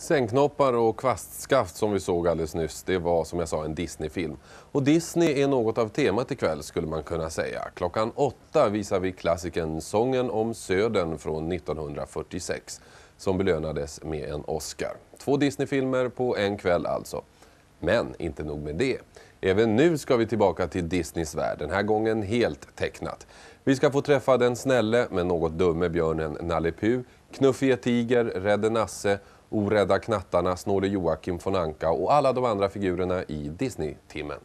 Sängknoppar och kvastskaft som vi såg alldeles nyss, det var som jag sa en Disney-film. Och Disney är något av temat ikväll skulle man kunna säga. Klockan åtta visar vi klassikern Sången om Södern från 1946 som belönades med en Oscar. Två Disney-filmer på en kväll alltså. Men inte nog med det. Även nu ska vi tillbaka till Disneys värld, den här gången helt tecknat. Vi ska få träffa den snälle men något dumme björnen Nalle Puh, knuffige Tiger, Rädde Nasse Orädda knattarna, Snåle Joakim von Anka och alla de andra figurerna i Disney-timmen.